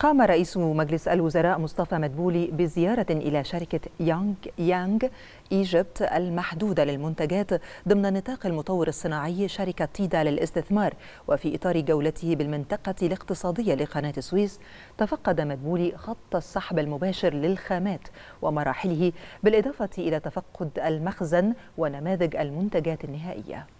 قام رئيس مجلس الوزراء مصطفى مدبولي بزيارة إلى شركة يانج يانج إيجبت المحدودة للمنتجات ضمن نطاق المطور الصناعي شركة تيدا للاستثمار وفي إطار جولته بالمنطقة الاقتصادية لقناة السويس تفقد مدبولي خط السحب المباشر للخامات ومراحله بالإضافة إلى تفقد المخزن ونماذج المنتجات النهائية